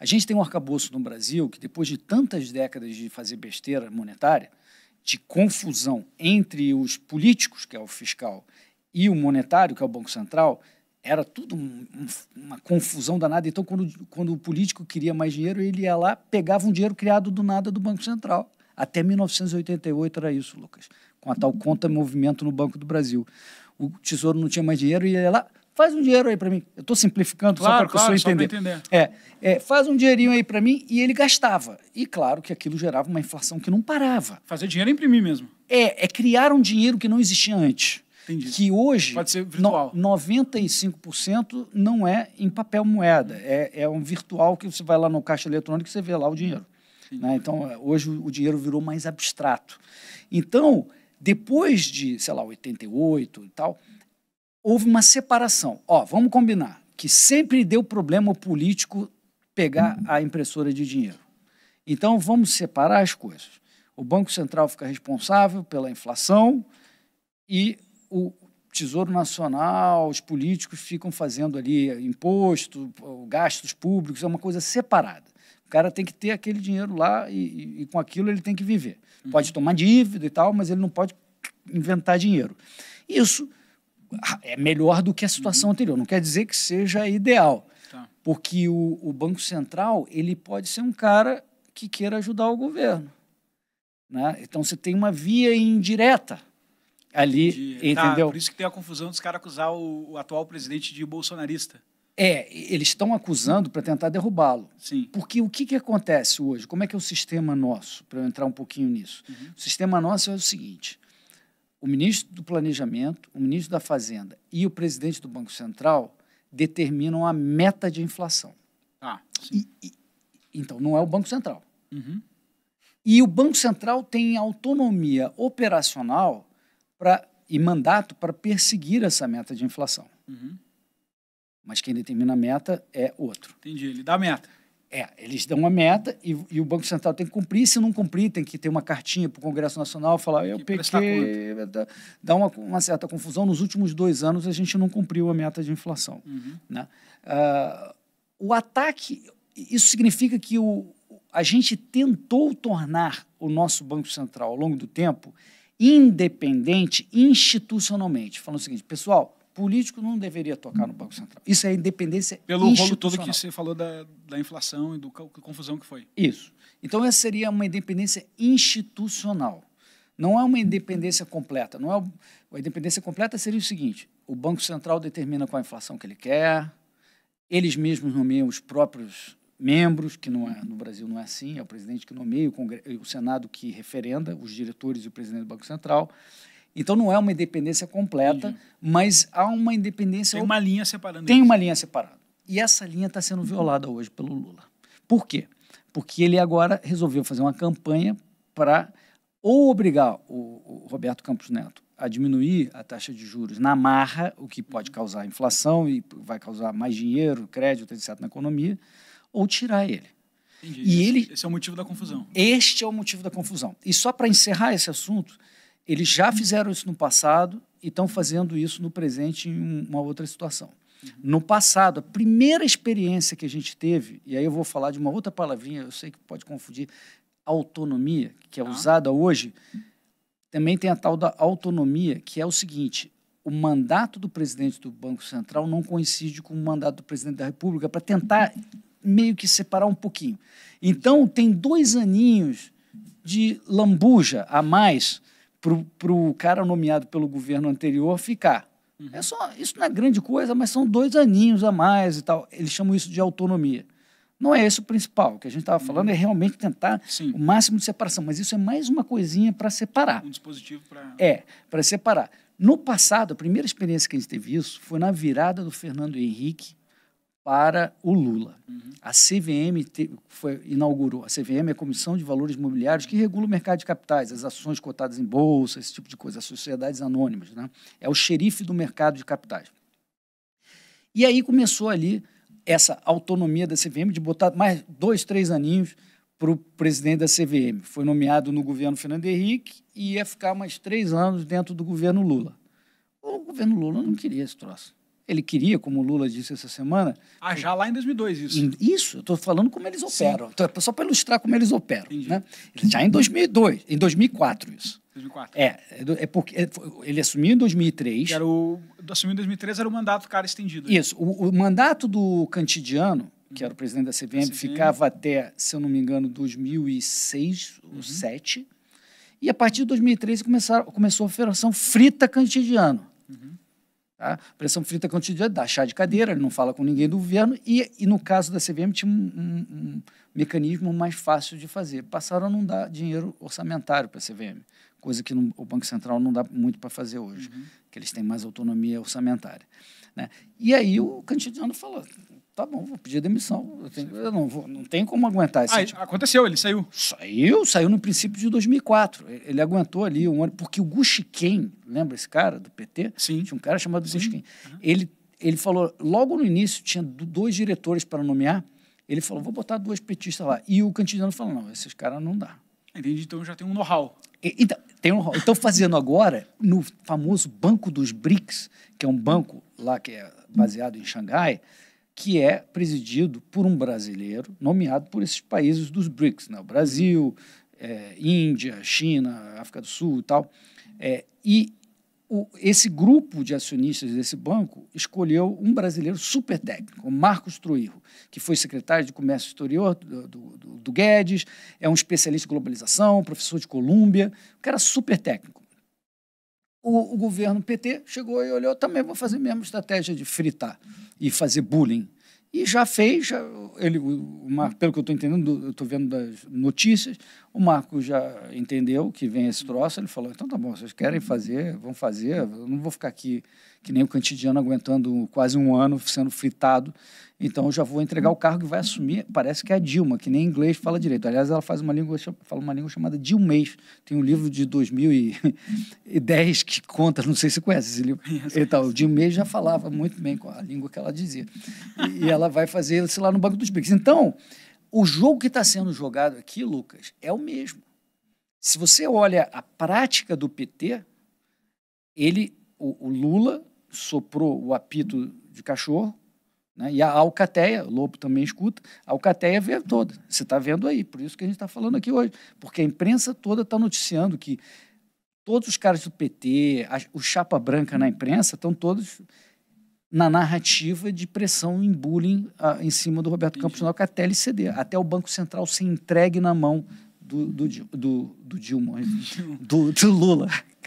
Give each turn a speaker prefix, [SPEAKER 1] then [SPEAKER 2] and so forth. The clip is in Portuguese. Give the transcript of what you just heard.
[SPEAKER 1] A gente tem um arcabouço no Brasil que, depois de tantas décadas de fazer besteira monetária, de confusão entre os políticos, que é o fiscal, e o monetário, que é o Banco Central, era tudo um, uma confusão danada. Então, quando, quando o político queria mais dinheiro, ele ia lá, pegava um dinheiro criado do nada do Banco Central. Até 1988 era isso, Lucas, com a tal conta movimento no Banco do Brasil. O Tesouro não tinha mais dinheiro e ele ia lá, faz um dinheiro aí para mim. Eu estou simplificando claro, só para a claro, entender. entender. É, é, faz um dinheirinho aí para mim e ele gastava. E claro que aquilo gerava uma inflação que não parava. Fazer dinheiro é imprimir mesmo. É, é criar um dinheiro que não existia antes. Entendi. Que hoje, Pode ser virtual. No, 95% não é em papel moeda. É, é um virtual que você vai lá no caixa eletrônico e você vê lá o dinheiro. Né? Então, é, hoje o dinheiro virou mais abstrato. Então, depois de, sei lá, 88 e tal, houve uma separação. Ó, vamos combinar que sempre deu problema o político pegar a impressora de dinheiro. Então vamos separar as coisas. O Banco Central fica responsável pela inflação e o Tesouro Nacional, os políticos ficam fazendo ali imposto, gastos públicos, é uma coisa separada. O cara tem que ter aquele dinheiro lá e, e com aquilo ele tem que viver. Pode uhum. tomar dívida e tal, mas ele não pode inventar dinheiro. Isso é melhor do que a situação uhum. anterior. Não quer dizer que seja ideal, tá. porque o, o, Banco Central ele pode ser um cara que queira ajudar o governo. Né? Então você tem uma via indireta ali, Entendi. Tá, entendeu? Tá, por isso que tem a confusão dos caras acusar o, o atual presidente de bolsonarista. É, eles estão acusando para tentar derrubá-lo. Sim. Porque o que, que acontece hoje? Como é que é o sistema nosso? Para eu entrar um pouquinho nisso. Uhum. O sistema nosso é o seguinte: o ministro do Planejamento, o ministro da Fazenda e o presidente do Banco Central determinam a meta de inflação. Ah, sim. E, e, então, não é o Banco Central. Uhum. E o Banco Central tem autonomia operacional pra, e mandato para perseguir essa meta de inflação. Uhum. Mas quem determina a meta é outro. Entendi, ele dá a meta. É, eles dão uma meta e, e, o Banco Central tem que cumprir. Se não cumprir, tem que ter uma cartinha para o Congresso Nacional falar: eu pequei. Dá, dá uma, uma, certa confusão. Nos últimos dois anos, a gente não cumpriu a meta de inflação. Uhum. Né? Uh, o ataque. Isso significa que o, a gente tentou tornar o nosso Banco Central, ao longo do tempo, independente institucionalmente. Falando o seguinte, pessoal político não deveria tocar no Banco Central. Isso é independência Pelo rolo todo que você falou da, da inflação e do confusão que foi. Isso. Então, essa seria uma independência institucional. Não é uma independência completa. Não é a independência completa seria o seguinte: o Banco Central determina qual a inflação que ele quer, eles mesmos nomeiam os próprios membros, que não é, no Brasil não é assim, é o presidente que nomeia, o, Congre o Senado que referenda, os diretores e o presidente do Banco Central. Então não é uma independência completa, uhum. mas há uma independência. Tem uma linha separando. Tem isso. uma linha separada. E essa linha está sendo violada hoje pelo Lula. Por quê? Porque ele agora resolveu fazer uma campanha para ou obrigar o, o Roberto Campos Neto a diminuir a taxa de juros na marra, o que pode uhum. causar inflação e vai causar mais dinheiro, crédito, etc. na economia, ou tirar ele. Entendi. E esse, ele, esse é o motivo da confusão. Este é o motivo da confusão. E só para encerrar esse assunto, eles já fizeram isso no passado e estão fazendo isso no presente em uma outra situação. Uhum. No passado, a primeira experiência que a gente teve, e aí eu vou falar de uma outra palavrinha, eu sei que pode confundir, autonomia, que é ah. usada hoje, também tem a tal da autonomia, que é o seguinte: o mandato do presidente do Banco Central não coincide com o mandato do presidente da República, para tentar meio que separar um pouquinho. Então, tem dois aninhos de lambuja a mais para o cara nomeado pelo governo anterior ficar. Uhum. É só, isso não é grande coisa, mas são dois aninhos a mais e tal. Eles chamam isso de autonomia. Não é esse o principal. O que a gente estava uhum. falando uhum. é realmente tentar Sim. o máximo de separação, mas isso é mais uma coisinha para separar. Um dispositivo para. É, para separar. No passado, a primeira experiência que a gente teve isso foi na virada do Fernando Henrique para o Lula. Uhum. A CVM te, foi, inaugurou, a CVM é a Comissão de Valores Imobiliários que regula o mercado de capitais, as ações cotadas em bolsa, esse tipo de coisa, as sociedades anônimas. Né? É o xerife do mercado de capitais. E aí começou ali essa autonomia da CVM de botar mais dois, três aninhos para o presidente da CVM. Foi nomeado no governo Fernando Henrique e ia ficar mais três anos dentro do governo Lula. O governo Lula não queria esse troço. Ele queria, como o Lula disse essa semana. Ah, já lá em 2002, isso. Isso, eu estou falando como eles operam. Sim. Então, é só para ilustrar como eles operam. Entendi. Né? Já é em 2002, em 2004, isso. 2004. É, é, é porque ele assumiu em 2003. Era o, assumiu em 2003 era o mandato cara estendido. Né? Isso, o, o mandato do Cantidiano, hum. que era o presidente da CVM, CVM, ficava até, se eu não me engano, 2006 uhum. ou 2007. E a partir de 2013 começaram, começou a Operação Frita Cantidiano. Uhum. Tá? Pressão frita tá cotidiana, dá chá de cadeira, ele não fala com ninguém do governo, e, e no caso da CVM tinha um, um, um, mecanismo mais fácil de fazer. Passaram a não dar dinheiro orçamentário para a CVM, coisa que não, o Banco Central não dá muito para fazer hoje, uhum. que eles têm mais autonomia orçamentária. Né? E aí o cotidiano falou, tá bom, vou pedir demissão. Eu, tenho, eu não, vou, não tem como aguentar isso. tipo. aconteceu, ele saiu. Saiu, saiu no princípio de 2004. Ele, ele aguentou ali um ano, porque o Guxiquem, lembra esse cara do PT? Sim. Tinha um cara chamado Guxiquem. Uhum. Ele, ele falou, logo no início, tinha dois diretores para nomear. Ele falou, vou botar dois petistas lá. E o Cantidiano falou, não, esses caras não dá. Entendi, então já tem um know-how. Então, tem um, estão fazendo agora no famoso Banco dos BRICS, que é um banco lá que é baseado em Xangai, que é presidido por um brasileiro, nomeado por esses países dos BRICS, né? O Brasil, é, Índia, China, África do Sul e tal. É, e o, esse grupo de acionistas desse banco escolheu um brasileiro super técnico, o Marcos Truirro, que foi secretário de Comércio Exterior do, do, do Guedes, é um especialista em globalização, professor de Colômbia, um cara super técnico o, o governo PT chegou e olhou, também vou fazer a mesma estratégia de fritar e fazer bullying e já fez, já, ele, o Marco, hum. pelo que eu estou entendendo, eu estou vendo das notícias, o Marco já entendeu que vem esse troço, ele falou, então tá bom, vocês querem fazer, vão fazer, eu não vou ficar aqui que nem o Cantidiano aguentando quase um ano sendo fritado, então eu já vou entregar hum. o cargo e vai assumir, parece que é a Dilma, que nem inglês fala direito, aliás, ela faz uma língua, fala uma língua chamada Dilmês, tem um livro de 2010 que conta, não sei se conhece esse livro, então, o Dilmês já falava muito bem com a língua que ela dizia, e, ela ela vai fazer isso lá no Banco dos Bicos. Então, o jogo que está sendo jogado aqui, Lucas, é o mesmo. Se você olha a prática do PT, ele, o, o Lula soprou o apito de cachorro né? e a alcateia, o Lobo também escuta, a alcateia vê toda. Você está vendo aí, por isso que a gente está falando aqui hoje, porque a imprensa toda está noticiando que todos os caras do PT, a, o chapa branca na imprensa, estão todos na narrativa de pressão em bullying ah, em cima do Roberto Campos que até ele ceder, até o Banco Central ser entregue na mão do, do, do, do Dilma, do, do Lula.